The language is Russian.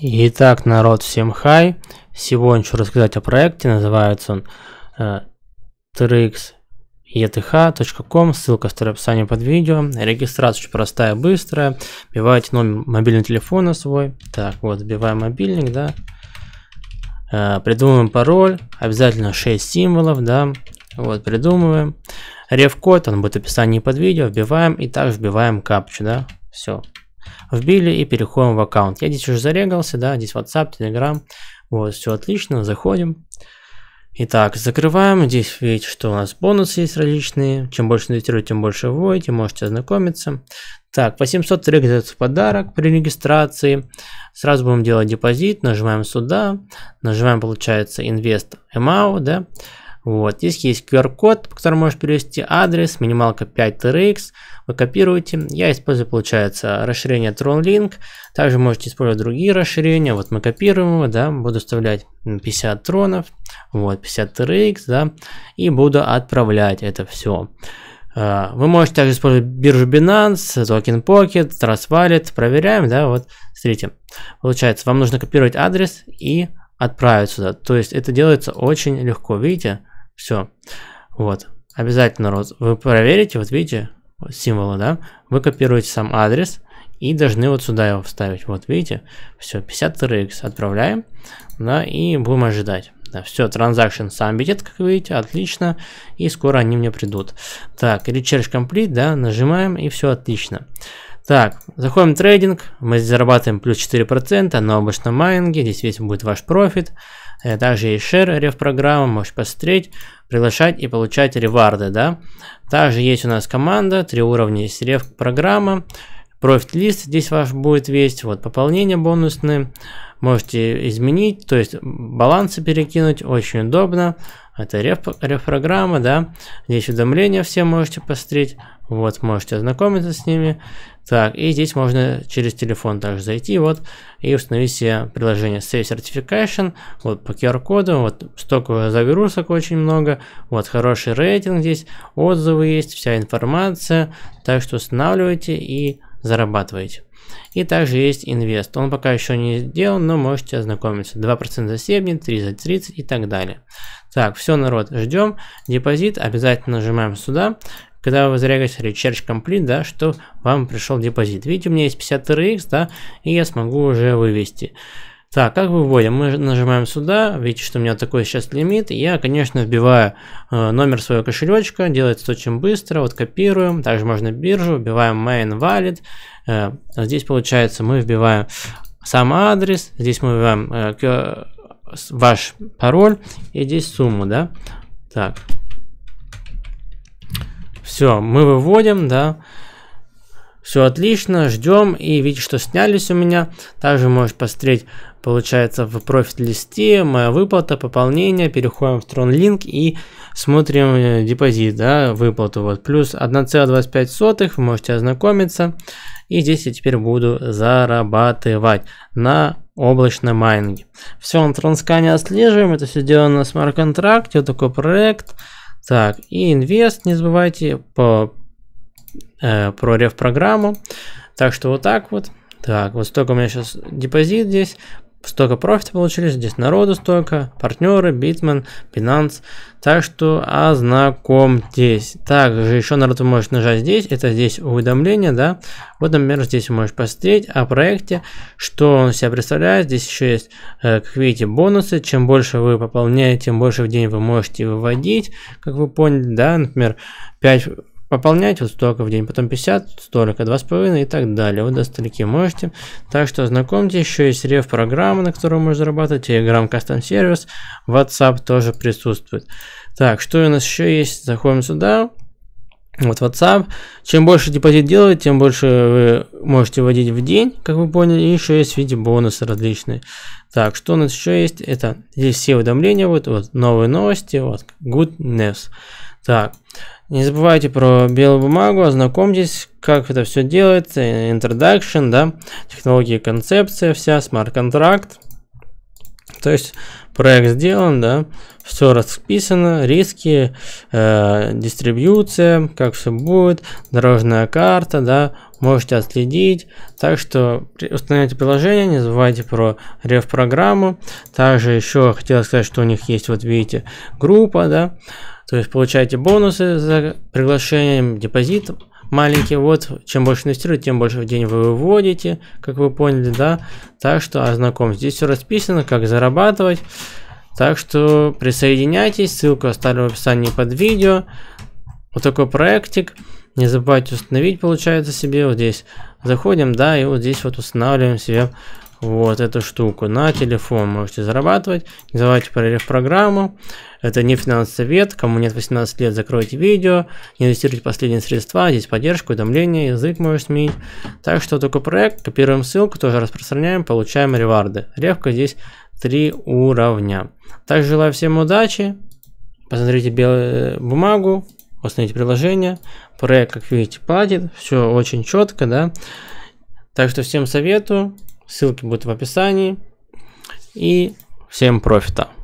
Итак, народ, всем хай. Сегодня хочу рассказать о проекте, называется он э, trxeth.com, ссылка в описании под видео. Регистрация очень простая, быстрая. Вбиваете номер мобильного телефона свой. Так, вот, вбиваем мобильник, да. Э, придумываем пароль, обязательно 6 символов, да. Вот, придумываем. Реф-код, он будет в описании под видео, вбиваем и также вбиваем капчу, да. Все, Вбили и переходим в аккаунт. Я здесь уже зарегался, да, здесь WhatsApp, Telegram. Вот, все отлично, заходим. Итак, закрываем. Здесь видите, что у нас бонусы есть различные. Чем больше инвестируете, тем больше вводите, можете ознакомиться. Так, по 700 трек подарок при регистрации. Сразу будем делать депозит, нажимаем сюда, нажимаем, получается, инвест amount, да. Вот, здесь есть QR-код, по которому можешь перевести адрес, минималка 5TRX, вы копируете. Я использую, получается, расширение TronLink, также можете использовать другие расширения. Вот мы копируем его, да, буду вставлять 50 тронов, вот, 50 TRX, да, и буду отправлять это все. А, вы можете также использовать биржу Binance, токен Pocket, Trust Wallet, проверяем, да, вот, смотрите. Получается, вам нужно копировать адрес и отправить сюда. То есть это делается очень легко, видите? Все. Вот. Обязательно, роз. вы проверите, вот видите, символы, да? Вы копируете сам адрес и должны вот сюда его вставить. Вот видите, все, 53x отправляем, да, и будем ожидать. Да, все, сам submitted, как видите, отлично, и скоро они мне придут. Так, recharge complete, да, нажимаем, и все отлично. Так, заходим в трейдинг, мы зарабатываем плюс 4% но обычно майнинге, здесь весь будет ваш профит. Э, также есть share реф программа, можешь посмотреть, приглашать и получать реварды, да. Также есть у нас команда, три уровня есть реф программа, профит лист здесь ваш будет весь, вот пополнение бонусные, можете изменить, то есть балансы перекинуть, очень удобно. Это реф, реф-программа, да. Здесь уведомления все можете посмотреть. Вот, можете ознакомиться с ними. Так, и здесь можно через телефон также зайти, вот, и установить себе приложение Save Certification, вот, по QR-коду, вот, столько загрузок очень много, вот, хороший рейтинг здесь, отзывы есть, вся информация, так что устанавливайте и зарабатывайте. И также есть инвест. Он пока еще не сделан, но можете ознакомиться. 2% за 70, 3 за 30 и так далее. Так, все, народ, ждем. Депозит обязательно нажимаем сюда. Когда вы зарегистрировали Church Complete, да, что вам пришел депозит. Видите, у меня есть 50 RX, да, и я смогу уже вывести. Так, как выводим? Мы нажимаем сюда, видите, что у меня такой сейчас лимит. Я, конечно, вбиваю э, номер своего кошелечка, делается очень быстро, вот копируем. Также можно биржу, вбиваем main wallet. Э, а здесь, получается, мы вбиваем сам адрес, здесь мы вбиваем э, ваш пароль и здесь сумму, да? Так. Все, мы выводим, да. Все отлично, ждем и видите, что снялись у меня. Также можешь посмотреть Получается в профит-листе моя выплата, пополнение, переходим в TronLink и смотрим э, депозит, да, выплату. Вот плюс 1,25, вы можете ознакомиться. И здесь я теперь буду зарабатывать на облачном майнинге. Все на транскане отслеживаем, это все сделано на смарт-контракте, вот такой проект. Так, и инвест, не забывайте, по э, про реф программу. Так что вот так вот. Так, вот столько у меня сейчас депозит здесь столько профита получили, здесь народу столько, партнеры, Битман, Binance. Так что ознакомьтесь. Также еще народ вы можете нажать здесь, это здесь уведомления, да. Вот, например, здесь вы можете посмотреть о проекте, что он себя представляет. Здесь еще есть, э, как видите, бонусы. Чем больше вы пополняете, тем больше в день вы можете выводить, как вы поняли, да. Например, 5 пополнять вот столько в день, потом 50, столько, 2,5 и так далее. Вы до стольки можете. Так что знакомьтесь, еще есть реф-программа, на которую можно зарабатывать, Telegram Custom Service, WhatsApp тоже присутствует. Так, что у нас еще есть? Заходим сюда. Вот WhatsApp. Чем больше депозит делаете, тем больше вы можете вводить в день, как вы поняли. И еще есть в виде бонусы различные. Так, что у нас еще есть? Это здесь все уведомления, вот, вот новые новости, вот, good news. Так, не забывайте про белую бумагу, ознакомьтесь, как это все делается, introduction, да, технологии, концепция вся, смарт-контракт. То есть проект сделан, да, все расписано, риски, э, дистрибьюция, как все будет, дорожная карта, да, можете отследить. Так что установите приложение, не забывайте про реф-программу. Также еще хотел сказать, что у них есть, вот видите, группа, да, то есть получаете бонусы за приглашением, депозит маленький. Вот, чем больше инвестируете, тем больше в день вы выводите, как вы поняли, да. Так что ознакомьтесь. Здесь все расписано, как зарабатывать. Так что присоединяйтесь, ссылку оставлю в описании под видео. Вот такой проектик. Не забывайте установить, получается, себе вот здесь. Заходим, да, и вот здесь вот устанавливаем себе вот эту штуку на телефон можете зарабатывать. Не забывайте проверить программу. Это не финансовый совет. Кому нет 18 лет, закройте видео. Не инвестируйте последние средства. Здесь поддержка, уведомления, язык можешь сменить. Так что такой проект. Копируем ссылку, тоже распространяем, получаем реварды. Ревка здесь три уровня. Также желаю всем удачи. Посмотрите белую э, бумагу, установите приложение. Проект, как видите, платит. Все очень четко, да. Так что всем советую. Ссылки будут в описании. И всем профита.